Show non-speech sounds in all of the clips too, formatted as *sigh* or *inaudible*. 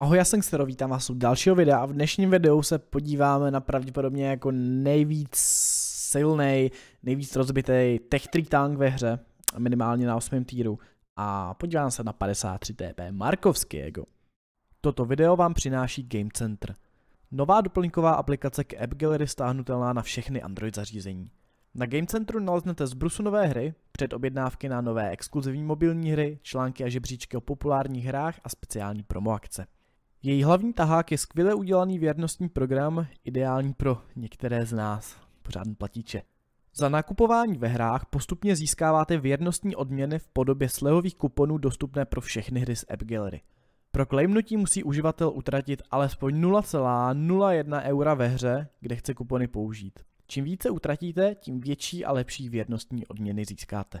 Ahoj, já jsem Xero, vítám vás u dalšího videa a v dnešním videu se podíváme na pravděpodobně jako nejvíc silný, nejvíc rozbitý Tech Tank ve hře, minimálně na 8. týru a podívám se na 53 TP Markovského. Toto video vám přináší Game Center. Nová doplňková aplikace k App Gallery stáhnutelná na všechny Android zařízení. Na Game Centru naleznete zbrusu nové hry, předobjednávky na nové exkluzivní mobilní hry, články a žebříčky o populárních hrách a speciální promo akce. Její hlavní tahák je skvěle udělaný věrnostní program, ideální pro některé z nás, pořádný platíče. Za nakupování ve hrách postupně získáváte věrnostní odměny v podobě slevových kuponů dostupné pro všechny hry z App Gallery. Pro klejmnutí musí uživatel utratit alespoň 0,01 eura ve hře, kde chce kupony použít. Čím více utratíte, tím větší a lepší věrnostní odměny získáte.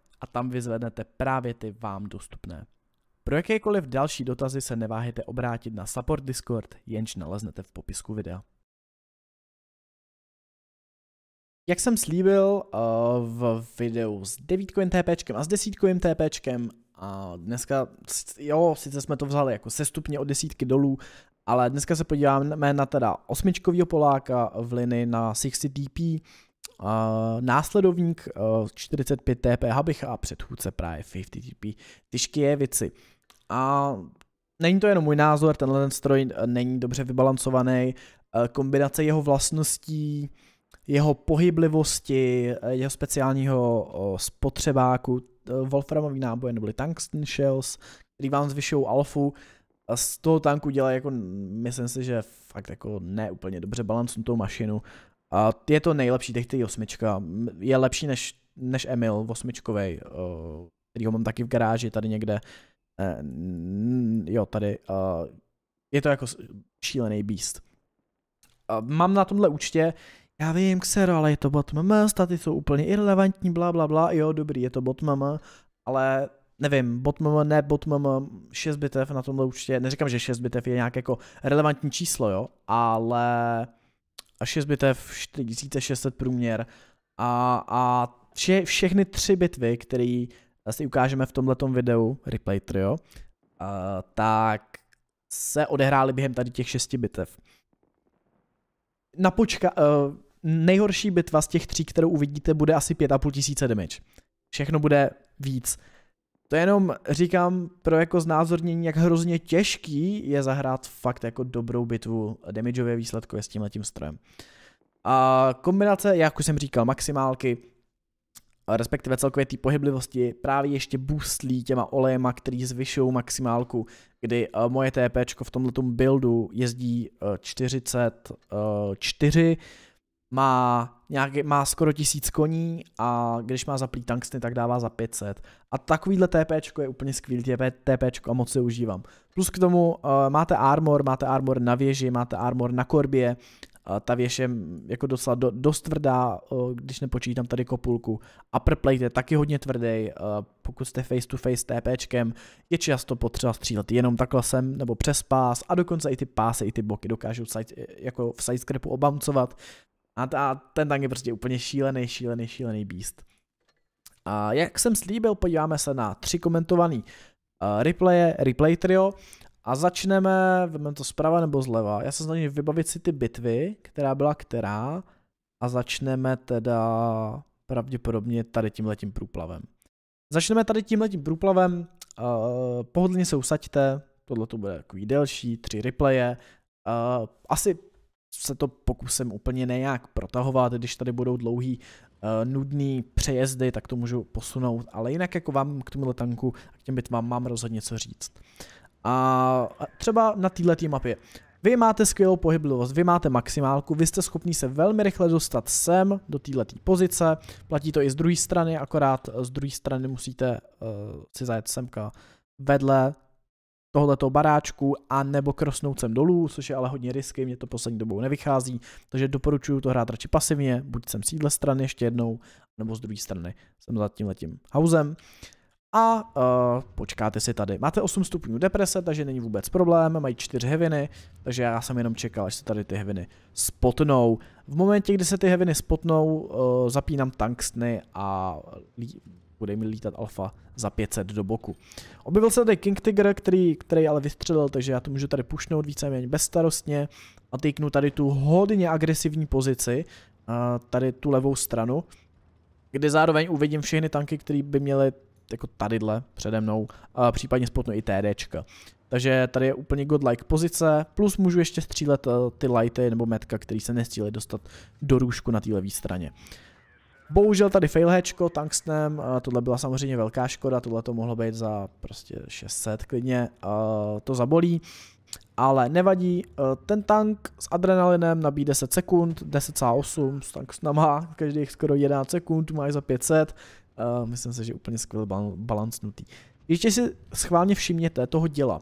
a tam vyzvednete právě ty vám dostupné. Pro jakékoliv další dotazy se neváhejte obrátit na support Discord, jenž naleznete v popisku videa. Jak jsem slíbil eh, v videu s 9 TPčkem a s 10 TPčkem, a dneska, jo, sice jsme to vzali jako sestupně od desítky dolů, ale dneska se podíváme na teda osmičkovýho Poláka v linii na 60 TP, Uh, následovník uh, 45 TPH bych a předchůdce právě 50 TP Tyškijevici. A není to jenom můj názor, tenhle ten stroj eh, není dobře vybalancovaný. Uh, kombinace jeho vlastností, jeho pohyblivosti, eh, jeho speciálního spotřebáku, Wolframový náboje nebo tungsten shells, který vám zvyšují alfu, z toho tanku dělají jako, myslím si, že fakt jako neúplně dobře balancují balancnutou mašinu a je to nejlepší, teď ty osmička. Je lepší než, než Emil osmičkovej, eh, který ho mám taky v garáži tady někde. Eh, jo, tady. Eh, je to jako šílený beast. Mám na tomhle účtě já vím, ksero, ale je to bot mama, staty jsou úplně irrelevantní, bla, bla, bla, jo, dobrý, je to bot mama, ale nevím, bot mama, ne bot mama, 6 bitev na tomhle účtě, neříkám, že 6 bitev je nějak jako relevantní číslo, jo, ale a 6 bitev 4600 průměr a, a vše, všechny tři bitvy, které si ukážeme v tomto videu, Replay Trio, uh, tak se odehrály během tady těch šesti bitev. Na počka, uh, nejhorší bitva z těch tří, kterou uvidíte, bude asi 5500 damage. Všechno bude víc. To jenom říkám pro jako znázornění, jak hrozně těžký je zahrát fakt jako dobrou bitvu damageově výsledkově s tím letím strojem. A kombinace, jak už jsem říkal, maximálky, respektive celkově té pohyblivosti, právě ještě boostlí těma olejema, který zvyšují maximálku, kdy eh, moje TP v tomto buildu jezdí 44, eh, má, nějaký, má skoro tisíc koní a když má zaplý tungstny, tak dává za 500. A takovýhle TP je úplně skvělý TP a moc se užívám. Plus k tomu uh, máte armor, máte armor na věži, máte armor na korbě, uh, ta věž je mm, jako docela do, dost tvrdá, uh, když nepočítám tady kopulku. Upper plate je taky hodně tvrdý, uh, pokud jste face to face TPčkem, je často potřeba střílet jenom takhle sem, nebo přes pás a dokonce i ty pásy, i ty boky dokážou side, jako v sidescrapu obamcovat, a ta, ten tank je prostě úplně šílený, šílený, šílený beast. A jak jsem slíbil, podíváme se na tři komentovaný uh, replaye, replay trio a začneme, vezmeme to zprava nebo zleva. Já se snažím vybavit si ty bitvy, která byla která a začneme teda pravděpodobně tady tímhletím průplavem. Začneme tady tímhletím průplavem, uh, pohodlně se usaďte, tohle to bude takový delší, tři replaye, uh, asi se to pokusím úplně nejak protahovat, když tady budou dlouhý uh, nudný přejezdy, tak to můžu posunout, ale jinak jako vám k tomu tanku a k těm bitvám mám rozhodně co říct. A třeba na této mapě. Vy máte skvělou pohyblivost, vy máte maximálku, vy jste schopni se velmi rychle dostat sem do této pozice, platí to i z druhé strany, akorát eh, z druhé strany musíte uh, si zajet semka vedle tohoto baráčku a nebo krosnout sem dolů, což je ale hodně risky, mě to poslední dobou nevychází, takže doporučuji to hrát radši pasivně, buď jsem z téhle strany ještě jednou, nebo z druhé strany jsem za letím hauzem a uh, počkáte si tady. Máte 8 stupňů deprese, takže není vůbec problém, mají 4 heviny, takže já jsem jenom čekal, až se tady ty heviny spotnou. V momentě, kdy se ty heviny spotnou, uh, zapínám tanksny a bude mi lítat alfa za 500 do boku. Objevil se tady King Tiger, který, který ale vystřelil, takže já to můžu tady pušnout víceméně bezstarostně a týknu tady tu hodně agresivní pozici, eh, tady tu levou stranu, kde zároveň uvidím všechny tanky, které by měly jako tadyhle přede mnou a eh, případně spotnu i TDčka. Takže tady je úplně godlike pozice, plus můžu ještě střílet eh, ty lighty nebo metka, který se nestíly dostat do růžku na té levé straně. Bohužel tady failhečko tungstnem, tohle byla samozřejmě velká škoda, tohle to mohlo být za prostě 600 klidně, to zabolí. Ale nevadí, e, ten tank s adrenalinem nabíjí 10 sekund, 10,8 s má každých skoro 11 sekund, máš za 500. E, myslím si, že úplně skvěle balancnutý. Ještě si schválně všimněte toho děla.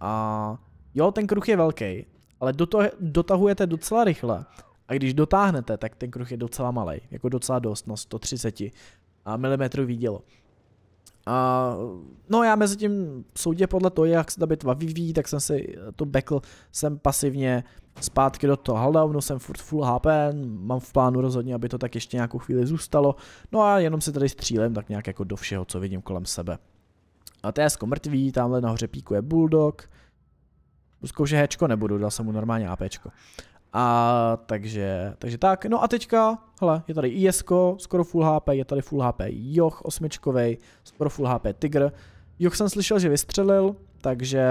A jo, ten kruh je velký, ale do toho dotahujete docela rychle. A když dotáhnete, tak ten kruh je docela malý, jako docela dost, na 130 mm vidělo. A, no já mezi tím soudě podle toho, jak se ta bitva vyvíjí, tak jsem si tu backl jsem pasivně zpátky do toho Haldownu, jsem furt full HP, mám v plánu rozhodně, aby to tak ještě nějakou chvíli zůstalo, no a jenom si tady střílem tak nějak jako do všeho, co vidím kolem sebe. A TS mrtvý, tamhle nahoře píkuje Bulldog, zkouše Hčko nebudu, dal jsem mu normálně APčko. A takže, takže tak, no a teďka, hele, je tady IS, skoro Full HP, je tady Full HP Joch osmičkovej, skoro Full HP Tigr. Joch jsem slyšel, že vystřelil, takže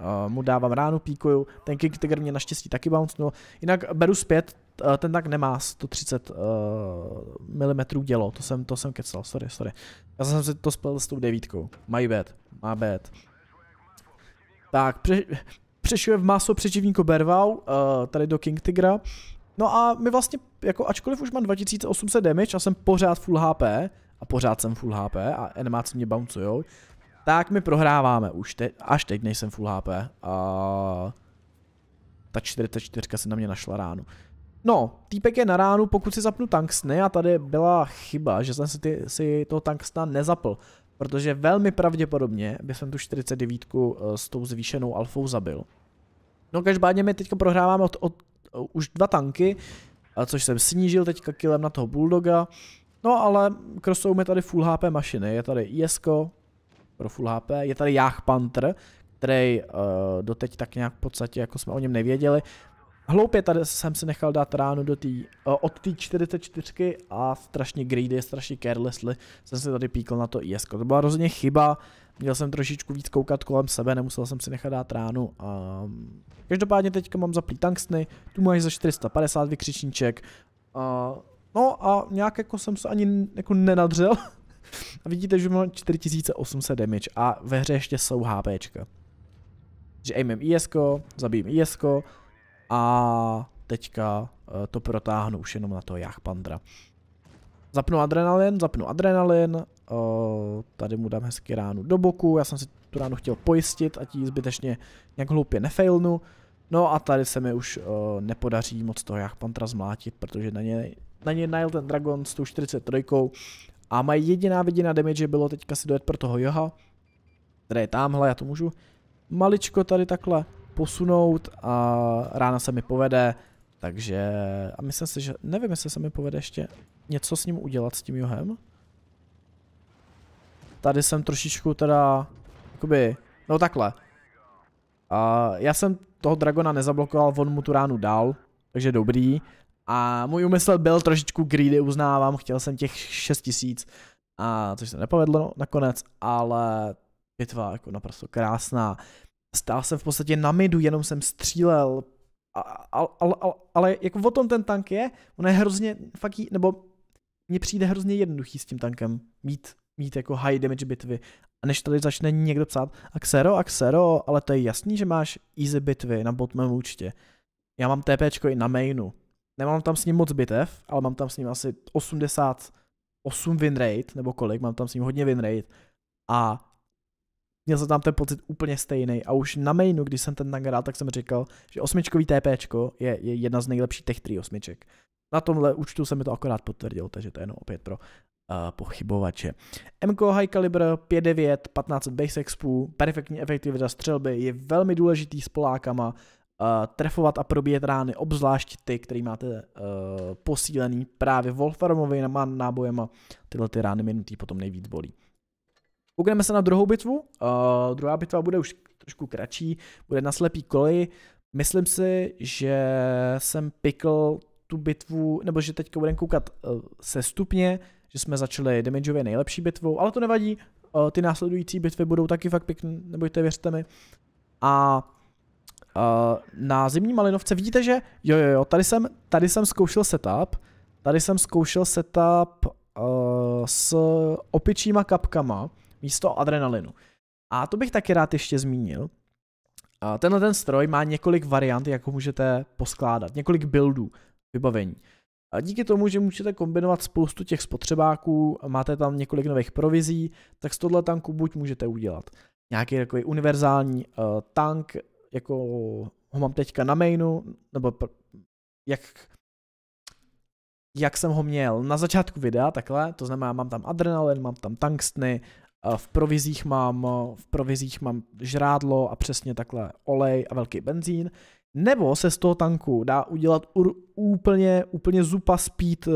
uh, mu dávám ránu, píkuju. Ten Kick Tiger mě naštěstí taky bouncnul. Jinak beru zpět, eh, ten tak nemá 130 uh, mm dělo, to jsem, to jsem kecel, sorry, sorry. Já jsem si to spěl s tou devítkou, my bad, my bad. Tak, přešuje v maso přeživníku Berval, uh, tady do King Tigra. No a my vlastně, jako ačkoliv už mám 2800 damage a jsem pořád full HP, a pořád jsem full HP a animáci mě bouncujou, tak my prohráváme už teď, až teď nejsem full HP. A ta 44 se na mě našla ránu. No, týpek je na ránu, pokud si zapnu tanksny a tady byla chyba, že jsem si, ty, si toho tanksna nezapl. Protože velmi pravděpodobně by jsem tu 49 eh, s tou zvýšenou alfou zabil. No každopádně my teďka prohráváme od, od, od, už dva tanky, a což jsem snížil teďka kilem na toho Bulldoga. No ale krosou mi tady full HP mašiny, je tady ISKo pro full HP, je tady Jach Panther, který uh, doteď tak nějak v podstatě jako jsme o něm nevěděli. Hloupě tady jsem si nechal dát ránu do tý, uh, od té 44 a strašně greedy, strašně carelessly jsem si tady píkl na to ISKo. To byla rozhodně chyba, Měl jsem trošičku víc koukat kolem sebe, nemusel jsem si nechat dát ránu. A... Každopádně teďka mám zaplý tanksny, tu máš za 450 vykřičníček. A... No a nějak jako jsem se ani jako nenadřel. *laughs* a vidíte, že mám 4800 damage a ve hře ještě jsou HPčka. Že aimem ISko, zabijím ISko a teďka eh, to protáhnu už jenom na to jachpandra. Pandra. Zapnu adrenalin, zapnu adrenalin, o, tady mu dám hezky ránu do boku, já jsem si tu ránu chtěl pojistit, ať ji zbytečně nějak hloupě nefailnu. No a tady se mi už o, nepodaří moc toho jak pantra zmlátit, protože na něj, na něj najel ten dragon s tou 43 a moje jediná viděná damage bylo teďka si dojet pro toho Joha, který je tamhle, já to můžu maličko tady takhle posunout a rána se mi povede, takže a myslím si, že nevím, jestli se mi povede ještě něco s ním udělat, s tím johem. Tady jsem trošičku teda, jakoby, no takhle. Uh, já jsem toho dragona nezablokoval, on mu tu ránu dal, takže dobrý. A můj úmysl byl trošičku greedy, uznávám, chtěl jsem těch 6000, a což se nepovedlo nakonec, ale bitva jako naprosto krásná. Stál jsem v podstatě na midu, jenom jsem střílel, ale, a, a, ale jako o tom ten tank je, on je hrozně fakt, nebo mně přijde hrozně jednoduchý s tím tankem mít, mít jako high damage bitvy. A než tady začne někdo psát, a xero, a xero, ale to je jasný, že máš easy bitvy na botmém účtě. Já mám TPčko i na mainu. Nemám tam s ním moc bitev, ale mám tam s ním asi 88 win rate, nebo kolik, mám tam s ním hodně win rate. A měl jsem tam ten pocit úplně stejný. A už na mainu, když jsem ten tank hrál, tak jsem říkal, že osmičkový TPčko je, je jedna z nejlepších těch tří osmiček. Na tomhle účtu se mi to akorát potvrdilo, takže to je jenom opět pro uh, pochybovače. MK High Caliber 5.9, 15 base expů, perfektní efektivita střelby, je velmi důležitý s Polákama, Uh, trefovat a probíjet rány, obzvlášť ty, který máte uh, posílený právě nábojem a tyhle ty rány minutý potom nejvíc bolí. Koukneme se na druhou bitvu, uh, druhá bitva bude už trošku kratší, bude na slepý koleji, myslím si, že jsem pikl tu bitvu, nebo že teďka budeme koukat uh, eh, stupně, že jsme začali damageově nejlepší bitvou, ale to nevadí, uh, ty následující bitvy budou taky fakt pěkné, nebojte, věřte mi. A uh, na zimní malinovce vidíte, že jo, jo, jo, tady jsem, tady jsem zkoušel setup, tady jsem zkoušel setup uh, s opičíma kapkama místo adrenalinu. A to bych taky rád ještě zmínil. Tenhle ten stroj má několik variant, jak ho můžete poskládat, několik buildů vybavení. A díky tomu, že můžete kombinovat spoustu těch spotřebáků, máte tam několik nových provizí, tak z tohle tanku buď můžete udělat nějaký takový univerzální uh, tank, jako ho mám teďka na mainu, nebo pr- jak, jak jsem ho měl na začátku videa, takhle, to znamená, mám tam adrenalin, mám tam tankstny, v provizích mám, v provizích mám žrádlo a přesně takhle olej a velký benzín. Nebo se z toho tanku dá udělat ur, úplně, úplně zupa speed uh,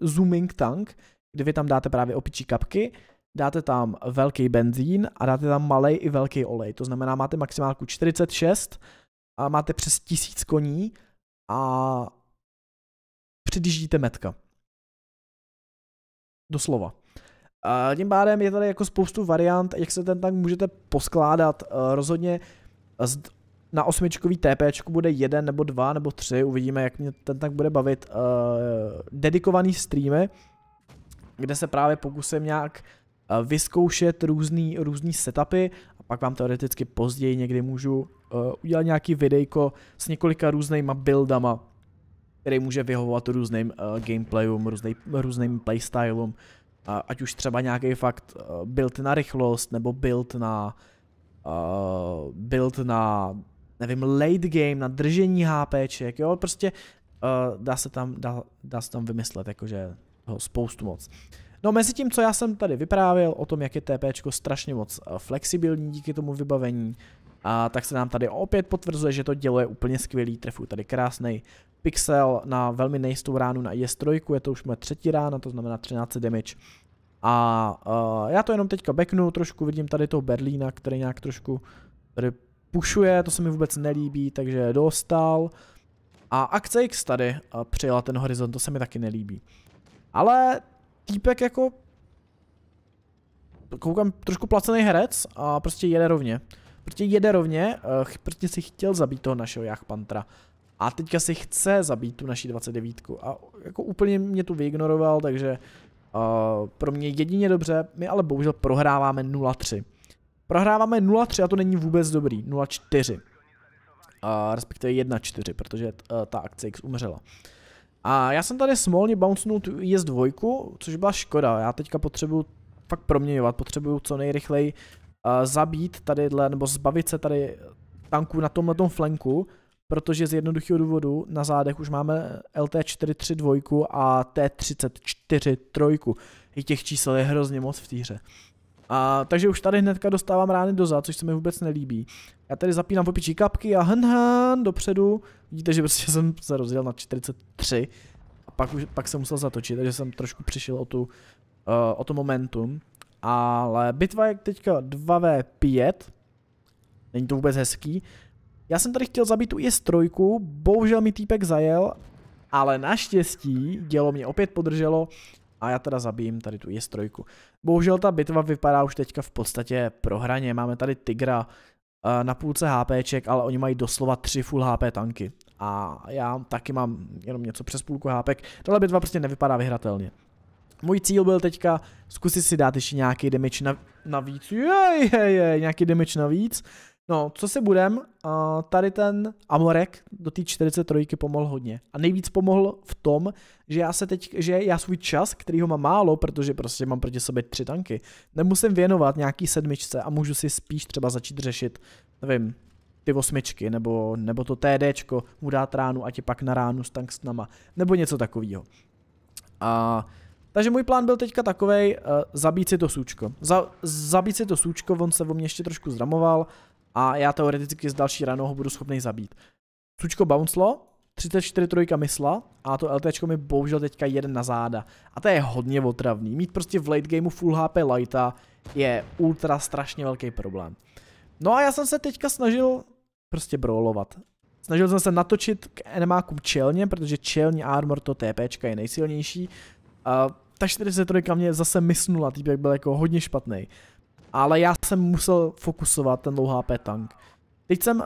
zooming tank, kdy vy tam dáte právě opičí kapky, dáte tam velký benzín a dáte tam malý i velký olej. To znamená, máte maximálku 46 a máte přes 1000 koní a předjíždíte metka. Doslova. A tím pádem je tady jako spoustu variant, jak se ten tank můžete poskládat. Eh, rozhodně na osmičkový TP bude jeden nebo dva nebo tři, uvidíme, jak mě ten tank bude bavit. Eh, dedikovaný streamy, kde se právě pokusím nějak eh, vyzkoušet různý, různý setupy a pak vám teoreticky později někdy můžu udělat nějaký videjko s několika různýma buildama, který může vyhovovat různým uh, gameplayům, různý, různým playstylům, ať už třeba nějaký fakt eh, build na rychlost, nebo build na eh, build na nevím, late game, na držení HPček, jo, prostě eh, dá, se tam, dá, dá se tam vymyslet, jakože ho spoustu moc. No mezi tím, co já jsem tady vyprávěl o tom, jak je TPčko strašně moc flexibilní díky tomu vybavení, a tak se nám tady opět potvrzuje, že to dělo je úplně skvělý, trefu tady krásný pixel na velmi nejistou ránu na IS-3, je to už moje třetí rána, to znamená 13 damage. A uh, já to jenom teďka backnu, trošku vidím tady toho Berlína, který nějak trošku tady pušuje, to se mi vůbec nelíbí, takže dostal. A Akce X tady uh, přijela ten horizont, to se mi taky nelíbí. Ale týpek jako koukám trošku placený herec a prostě jede rovně. Protože jede rovně, uh, eh, protože si chtěl zabít toho našeho jachpantra. A teďka si chce zabít tu naší 29. A jako úplně mě tu vyignoroval, takže uh, pro mě jedině dobře. My ale bohužel prohráváme 0-3. Prohráváme 0-3 a to není vůbec dobrý. 0-4. Uh, eh, respektive 1-4, protože uh, ta akce X umřela. A já jsem tady smolně bouncnul tu jezd dvojku, což byla škoda. Já teďka potřebuju fakt proměňovat, potřebuju co nejrychleji zabít tady nebo zbavit se tady tanků na tomhle flanku, protože z jednoduchého důvodu na zádech už máme lt 43 dvojku a T34 trojku. I těch čísel je hrozně moc v té hře. A, takže už tady hnedka dostávám rány do zad, což se mi vůbec nelíbí. Já tady zapínám popičí kapky a hn dopředu. Vidíte, že prostě *laughs* jsem se rozjel na 43 a pak, už, pak jsem musel zatočit, takže jsem trošku přišel o, tu, uh, o to momentum. Ale bitva je teďka 2v5. Není to vůbec hezký. Já jsem tady chtěl zabít tu IS-3, bohužel mi týpek zajel, ale naštěstí dělo mě opět podrželo a já teda zabijím tady tu IS-3. Bohužel ta bitva vypadá už teďka v podstatě prohraně. Máme tady Tigra eh, na půlce HPček, ale oni mají doslova tři full HP tanky. A já taky mám jenom něco přes půlku HPek. Tahle bitva prostě nevypadá vyhratelně. Můj cíl byl teďka zkusit si dát ještě nějaký damage na, navíc. Jej, je, je, nějaký damage navíc. No, co si budem, uh, tady ten Amorek do té 43 pomohl hodně. A nejvíc pomohl v tom, že já se teď, že já svůj čas, který ho mám málo, protože prostě mám proti sobě tři tanky, nemusím věnovat nějaký sedmičce a můžu si spíš třeba začít řešit, nevím, ty osmičky, nebo, nebo to TDčko mu dát ránu a ti pak na ránu s nama, nebo něco takového. A uh, takže můj plán byl teďka takový uh, eh, zabít si to sůčko. Za, zabít si to sůčko, on se o mě ještě trošku zramoval a já teoreticky z další ranou ho budu schopný zabít. Sůčko bouncelo, 34 trojka mysla a to LT mi bohužel teďka jeden na záda. A to je hodně otravný. Mít prostě v late gameu full HP lighta je ultra strašně velký problém. No a já jsem se teďka snažil prostě brolovat. Snažil jsem se natočit k enemákům čelně, protože čelní armor to TPčka je nejsilnější. Uh, ta 43 mě zase mysnula, jak byl jako hodně špatný. Ale já jsem musel fokusovat ten low HP tank. Teď jsem,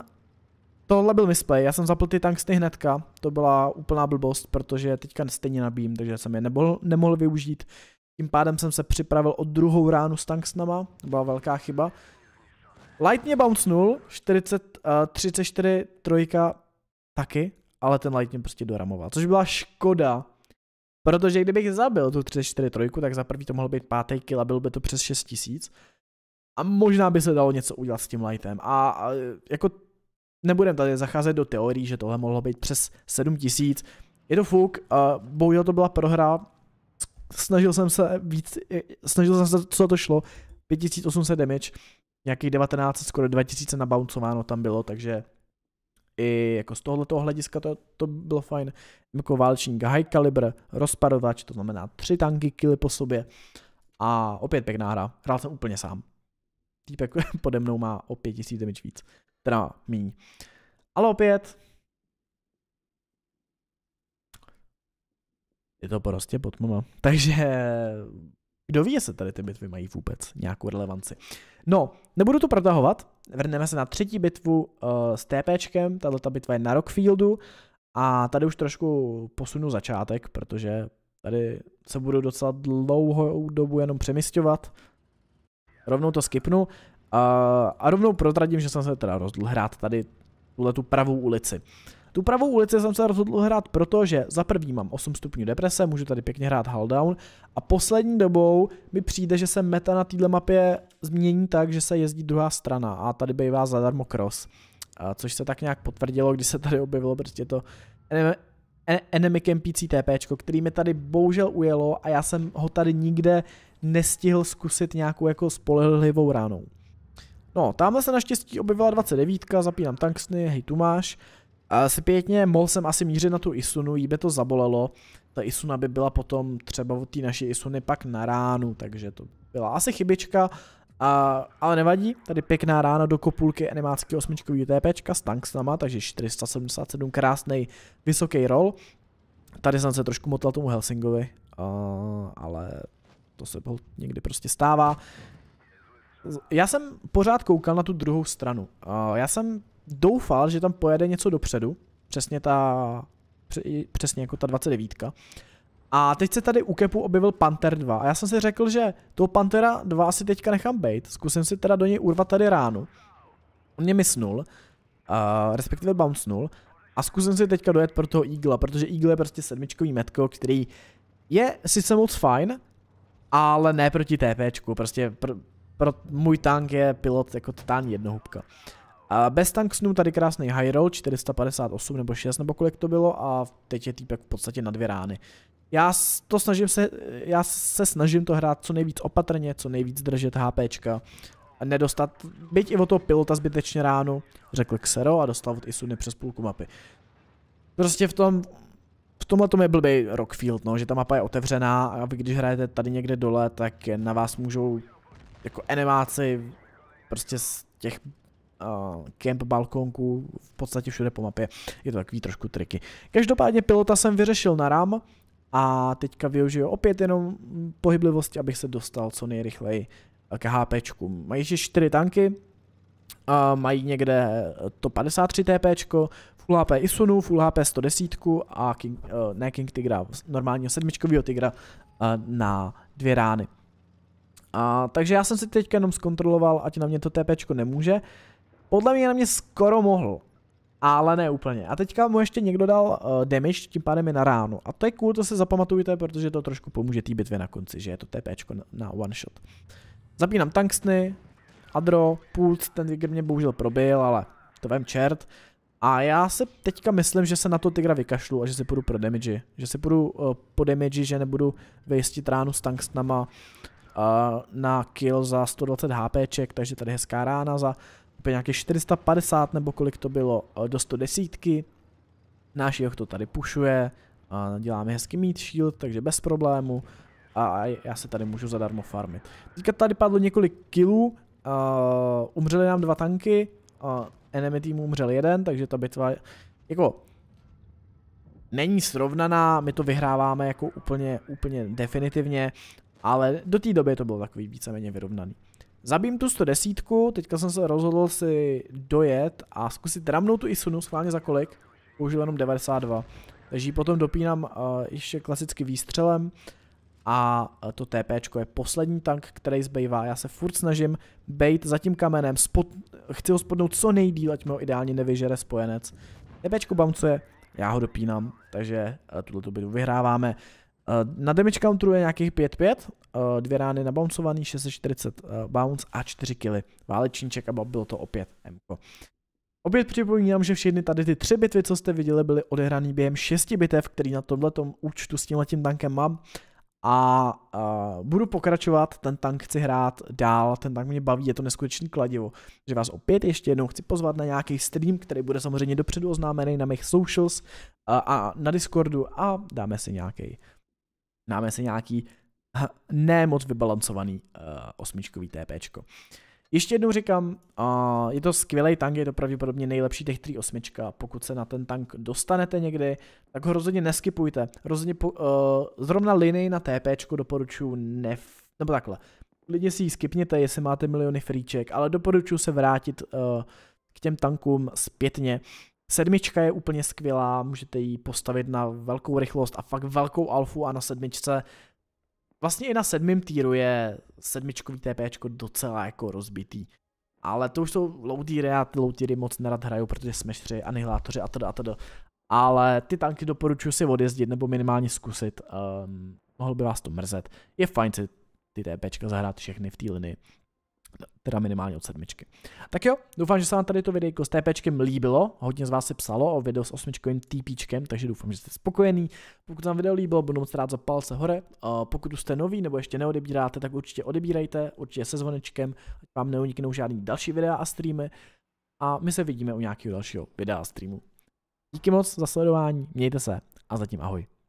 tohle byl misplay, já jsem zapl ty tanksty hnedka, to byla úplná blbost, protože teďka stejně nabím, takže jsem je nemohl, nemohl využít. Tím pádem jsem se připravil o druhou ránu s tanksnama, to byla velká chyba. Light mě 0, 40, uh, 34 trojka taky, ale ten Light mě prostě doramoval, což byla škoda, Protože kdybych zabil tu 343, tak za prvý to mohl být pátý kill a byl by to přes 6000. A možná by se dalo něco udělat s tím lightem. A, a jako nebudem tady zacházet do teorií, že tohle mohlo být přes 7000. Je to fuk, uh, bohužel to byla prohra. Snažil jsem se víc, snažil jsem se, co to šlo, 5800 damage, nějakých 19, skoro 2000 nabouncováno tam bylo, takže i jako z tohoto hlediska to, to bylo fajn. Jako válečník high caliber, rozparovač, to znamená tři tanky, kily po sobě. A opět pěkná hra. Hrál jsem úplně sám. Týpek *laughs* pode mnou má o 5000 damage víc. Teda míň. Ale opět, je to prostě potmuma. No. Takže kdo ví, jestli tady ty bitvy mají vůbec nějakou relevanci. No, nebudu to protahovat, vrneme se na třetí bitvu uh, s TPčkem, tato ta bitva je na Rockfieldu a tady už trošku posunu začátek, protože tady se budu docela dlouhou dobu jenom přemysťovat. Rovnou to skipnu uh, a rovnou protradím, že jsem se teda rozdl hrát tady tuhle tu pravou ulici. Uh, tu pravou ulici jsem se rozhodl hrát proto, že za první mám 8 stupňů deprese, můžu tady pěkně hrát Halldown a poslední dobou mi přijde, že se meta na této mapě změní tak, že se jezdí druhá strana a tady bývá zadarmo cross. Což se tak nějak potvrdilo, když se tady objevilo prostě to enemy campící TP, který mi tady bohužel ujelo a já jsem ho tady nikde nestihl zkusit nějakou jako spolehlivou ránou. No, tamhle se naštěstí objevila 29, zapínám tanksny, hej tu máš asi pěkně, mohl jsem asi mířit na tu Isunu, jí by to zabolelo. Ta Isuna by byla potom třeba od té naší Isuny pak na ránu, takže to byla asi chybička. A, ale nevadí, tady pěkná rána do kopulky animácky osmičkový T.P.čka s tankstama, takže 477 krásný vysoký roll. Tady jsem se trošku motla tomu Helsingovi, uh, ale to se někdy prostě stává. Já jsem pořád koukal na tu druhou stranu. Uh, já jsem doufal, že tam pojede něco dopředu, přesně ta, přesně jako ta 29. A teď se tady u Kepu objevil Panther 2 a já jsem si řekl, že toho Pantera 2 asi teďka nechám bejt, zkusím si teda do něj urvat tady ránu. On mě misnul, uh, respektive bouncenul a zkusím si teďka dojet pro toho Eagle, protože Eagle je prostě sedmičkový metko, který je sice moc fajn, ale ne proti TPčku, prostě pro pro můj tank je pilot jako totální jednohubka. Bez tank snů tady krásný high roll, 458 nebo 6 nebo kolik to bylo a teď je týpek v podstatě na dvě rány. Já, to snažím se, já se snažím to hrát co nejvíc opatrně, co nejvíc držet HPčka, nedostat, byť i o toho pilota zbytečně ráno, řekl Xero a dostal od Isuny přes půlku mapy. Prostě v tom, v tomhle tom je blbý Rockfield, no, že ta mapa je otevřená a vy když hrajete tady někde dole, tak na vás můžou jako animáci prostě z těch uh, eh, kemp balkonku v podstatě všude po mapě. Je to takový trošku triky. Každopádně pilota jsem vyřešil na rám a teďka využiju opět jenom pohyblivosti, abych se dostal co nejrychleji k HP. Mají ještě čtyři tanky, uh, mají někde to 53 TP, Full HP Isunu, Full HP 110 a King, uh, ne King Tigra, normálního sedmičkového Tigra uh, na dvě rány. A, takže já jsem si teďka jenom zkontroloval, ať na mě to TPčko nemůže. Podle mě na mě skoro mohl. Ale ne úplně. A teďka mu ještě někdo dal uh, damage, tím pádem je na ránu. A to je cool, to se zapamatujte, protože to trošku pomůže té bitvě na konci, že je to TPčko na, na one shot. Zapínám tanksny, Adro, Pult, ten Tiger mě bohužel probil, ale to vem čert. A já se teďka myslím, že se na to Tigra vykašlu a že si půjdu pro damage. Že si půjdu uh, po damage, že nebudu vejistit ránu s tankstnama uh, eh, na kill za 120 HPček, takže tady hezká rána za úplně nějaké 450 nebo kolik to bylo eh, do 110. Náš jeho to tady pušuje, děláme hezký meat shield, takže bez problému. A já se tady můžu zadarmo farmit. Teďka tady padlo několik kilů, umřeli nám dva tanky, enemy team umřel jeden, takže ta bitva, jako, není srovnaná, my to vyhráváme jako úplně, úplně definitivně, ale do té doby to bylo takový víceméně vyrovnaný. Zabím tu 110, teďka jsem se rozhodl si dojet a zkusit ramnout tu Isunu, schválně za kolik, použil jenom 92. Takže ji potom dopínám uh, ještě klasicky výstřelem a eh, to TP je poslední tank, který zbývá. Já se furt snažím bejt za tím kamenem, spod, chci ho spodnout co nejdíl, ať mi ho ideálně nevyžere spojenec. TP bamcuje, já ho dopínám, takže uh, eh, tuto bitvu vyhráváme. Uh, na damage counteru je nějakých 5-5, Eh, dvě rány nabouncovaný, 640 eh, bounce a 4 kily. Válečníček a bylo to opět M. Opět připomínám, že všechny tady ty tři bitvy, co jste viděli, byly odehrané během šesti bitev, který na tomhletom účtu s tímhletím tankem mám. A uh, budu pokračovat, ten tank chci hrát dál, ten tank mě baví, je to neskutečný kladivo. Že vás opět ještě jednou chci pozvat na nějaký stream, který bude samozřejmě dopředu oznámený na mých socials uh, a na Discordu a dáme si nějaký dáme si nějaký ne moc vybalancovaný uh, osmičkový TPčko. Ještě jednou říkám, uh, je to skvělý tank, je to pravděpodobně nejlepší těch 3 osmička. Pokud se na ten tank dostanete někdy, tak ho rozhodně neskypujte. Rozhodně po, uh, zrovna linii na TPčko doporučuji nef... nebo takhle. Lidi si ji skipněte, jestli máte miliony fríček, ale doporučuji se vrátit uh, k těm tankům zpětně. Sedmička je úplně skvělá, můžete ji postavit na velkou rychlost a fakt velkou alfu a na sedmičce vlastně i na sedmém týru je sedmičkový TP docela jako rozbitý. Ale to už jsou low týry a ty low týry moc nerad hrajou, protože jsme anihilátoři a teda a teda. Ale ty tanky doporučuji si odjezdit nebo minimálně zkusit. Um, ehm, mohlo by vás to mrzet. Je fajn si ty TPčka zahrát všechny v té linii teda minimálně od sedmičky. Tak jo, doufám, že se vám tady to videjko s TPčkem líbilo, hodně z vás si psalo o video s osmičkovým TPčkem, takže doufám, že jste spokojený. Pokud vám video líbilo, budu moc rád za palce hore, pokud jste nový nebo ještě neodebíráte, tak určitě odebírejte, určitě se zvonečkem, ať vám neuniknou žádný další videa a streamy a my se vidíme u nějakého dalšího videa a streamu. Díky moc za sledování, mějte se a zatím ahoj.